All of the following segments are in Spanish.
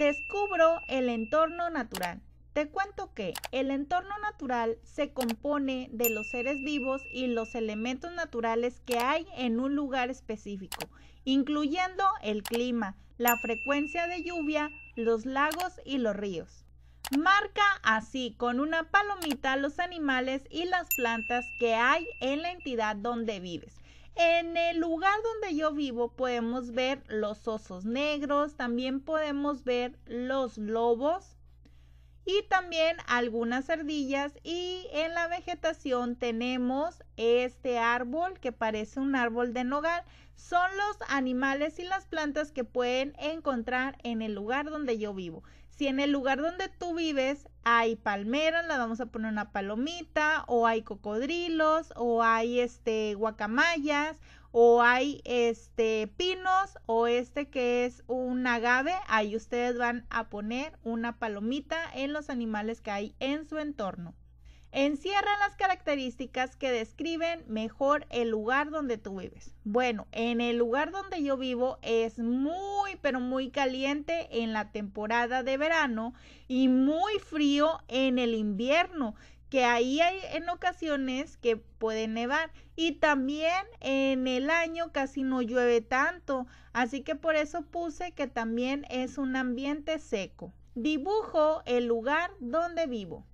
Descubro el entorno natural. Te cuento que el entorno natural se compone de los seres vivos y los elementos naturales que hay en un lugar específico, incluyendo el clima, la frecuencia de lluvia, los lagos y los ríos. Marca así con una palomita los animales y las plantas que hay en la entidad donde vives. En el lugar donde yo vivo podemos ver los osos negros, también podemos ver los lobos, y también algunas ardillas y en la vegetación tenemos este árbol que parece un árbol de nogal. Son los animales y las plantas que pueden encontrar en el lugar donde yo vivo. Si en el lugar donde tú vives hay palmeras, la vamos a poner una palomita, o hay cocodrilos, o hay este guacamayas, o hay este pinos o este que es un agave, ahí ustedes van a poner una palomita en los animales que hay en su entorno. Encierran las características que describen mejor el lugar donde tú vives. Bueno, en el lugar donde yo vivo es muy, pero muy caliente en la temporada de verano y muy frío en el invierno que ahí hay en ocasiones que puede nevar y también en el año casi no llueve tanto, así que por eso puse que también es un ambiente seco. Dibujo el lugar donde vivo.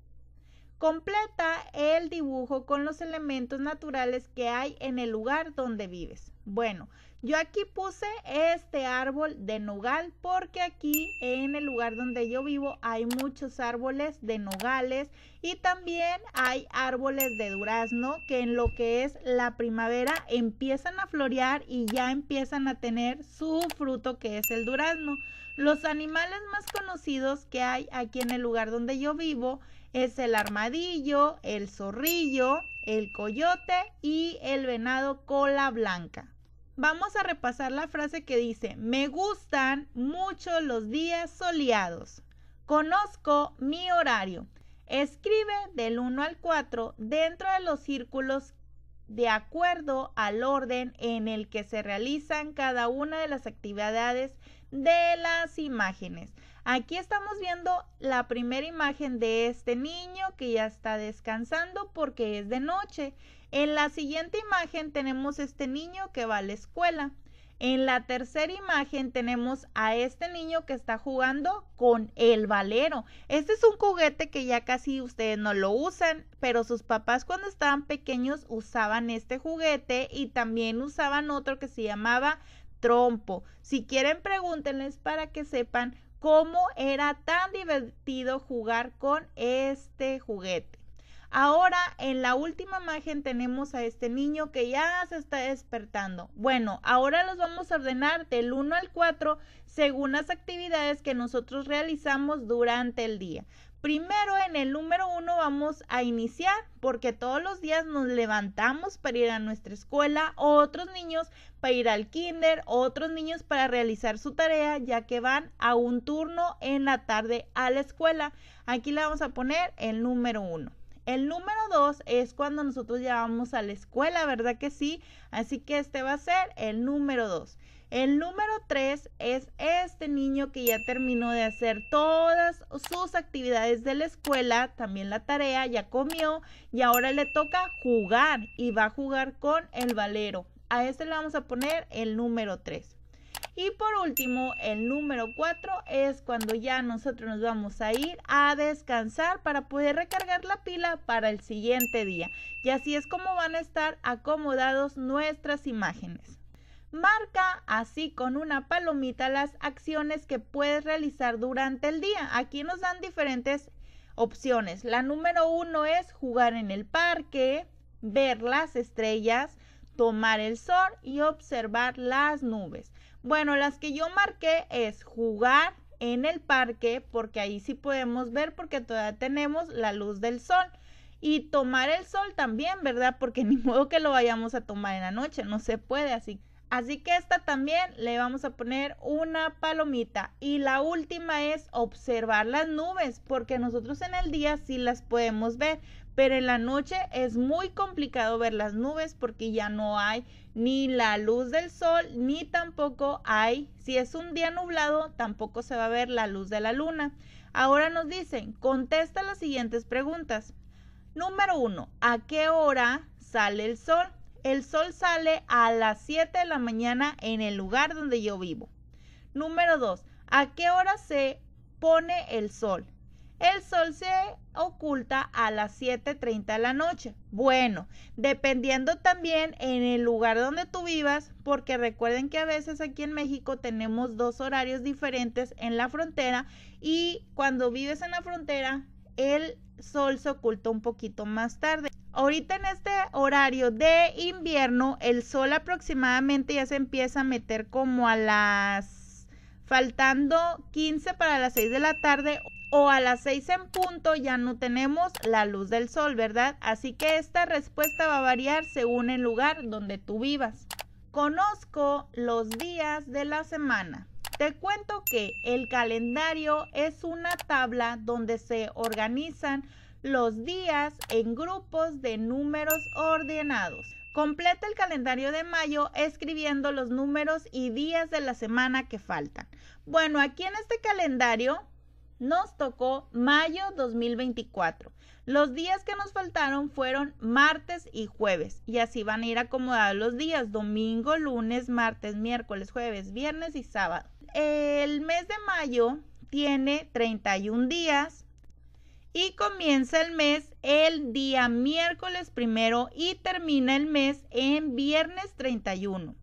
Completa el dibujo con los elementos naturales que hay en el lugar donde vives. Bueno, yo aquí puse este árbol de nogal porque aquí en el lugar donde yo vivo hay muchos árboles de nogales y también hay árboles de durazno que en lo que es la primavera empiezan a florear y ya empiezan a tener su fruto que es el durazno. Los animales más conocidos que hay aquí en el lugar donde yo vivo es el armadillo, el zorrillo, el coyote y el venado cola blanca. Vamos a repasar la frase que dice, me gustan mucho los días soleados. Conozco mi horario. Escribe del 1 al 4 dentro de los círculos de acuerdo al orden en el que se realizan cada una de las actividades de las imágenes. Aquí estamos viendo la primera imagen de este niño que ya está descansando porque es de noche. En la siguiente imagen tenemos este niño que va a la escuela. En la tercera imagen tenemos a este niño que está jugando con el valero. Este es un juguete que ya casi ustedes no lo usan, pero sus papás cuando estaban pequeños usaban este juguete y también usaban otro que se llamaba trompo. Si quieren pregúntenles para que sepan cómo era tan divertido jugar con este juguete. Ahora en la última imagen tenemos a este niño que ya se está despertando. Bueno, ahora los vamos a ordenar del 1 al 4 según las actividades que nosotros realizamos durante el día. Primero en el número uno vamos a iniciar porque todos los días nos levantamos para ir a nuestra escuela, otros niños para ir al kinder, otros niños para realizar su tarea ya que van a un turno en la tarde a la escuela. Aquí le vamos a poner el número uno. El número dos es cuando nosotros ya vamos a la escuela, ¿verdad que sí? Así que este va a ser el número dos. El número 3 es este niño que ya terminó de hacer todas sus actividades de la escuela, también la tarea, ya comió y ahora le toca jugar y va a jugar con el valero. A este le vamos a poner el número 3. Y por último, el número 4 es cuando ya nosotros nos vamos a ir a descansar para poder recargar la pila para el siguiente día. Y así es como van a estar acomodados nuestras imágenes. Marca así con una palomita las acciones que puedes realizar durante el día. Aquí nos dan diferentes opciones. La número uno es jugar en el parque, ver las estrellas, tomar el sol y observar las nubes. Bueno, las que yo marqué es jugar en el parque porque ahí sí podemos ver porque todavía tenemos la luz del sol. Y tomar el sol también, ¿verdad? Porque ni modo que lo vayamos a tomar en la noche, no se puede así. Así que esta también le vamos a poner una palomita. Y la última es observar las nubes, porque nosotros en el día sí las podemos ver, pero en la noche es muy complicado ver las nubes porque ya no hay ni la luz del sol, ni tampoco hay, si es un día nublado, tampoco se va a ver la luz de la luna. Ahora nos dicen, contesta las siguientes preguntas. Número uno, ¿a qué hora sale el sol? El sol sale a las 7 de la mañana en el lugar donde yo vivo. Número 2. ¿A qué hora se pone el sol? El sol se oculta a las 7.30 de la noche. Bueno, dependiendo también en el lugar donde tú vivas, porque recuerden que a veces aquí en México tenemos dos horarios diferentes en la frontera y cuando vives en la frontera, el sol se oculta un poquito más tarde ahorita en este horario de invierno, el sol aproximadamente ya se empieza a meter como a las, faltando 15 para las 6 de la tarde o a las 6 en punto ya no tenemos la luz del sol, ¿verdad? Así que esta respuesta va a variar según el lugar donde tú vivas. Conozco los días de la semana. Te cuento que el calendario es una tabla donde se organizan los días en grupos de números ordenados. Completa el calendario de mayo escribiendo los números y días de la semana que faltan. Bueno, aquí en este calendario nos tocó mayo 2024. Los días que nos faltaron fueron martes y jueves y así van a ir acomodados los días, domingo, lunes, martes, miércoles, jueves, viernes y sábado. El mes de mayo tiene 31 días y comienza el mes el día miércoles primero y termina el mes en viernes 31.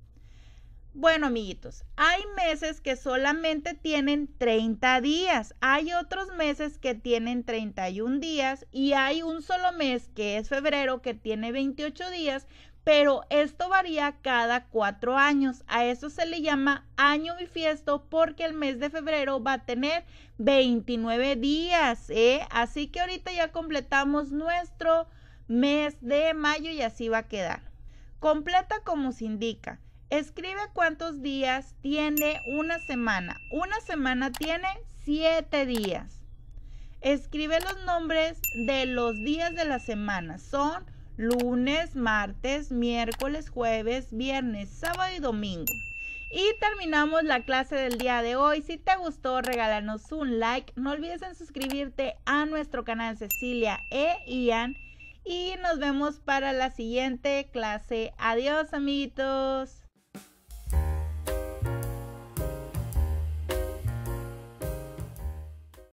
Bueno, amiguitos, hay meses que solamente tienen 30 días, hay otros meses que tienen 31 días y hay un solo mes que es febrero que tiene 28 días pero esto varía cada cuatro años. A eso se le llama año fiesto porque el mes de febrero va a tener 29 días, ¿eh? Así que ahorita ya completamos nuestro mes de mayo y así va a quedar. Completa como se indica. Escribe cuántos días tiene una semana. Una semana tiene siete días. Escribe los nombres de los días de la semana. Son lunes, martes, miércoles, jueves, viernes, sábado y domingo. Y terminamos la clase del día de hoy. Si te gustó, regálanos un like. No olvides en suscribirte a nuestro canal Cecilia e Ian. Y nos vemos para la siguiente clase. Adiós, amiguitos.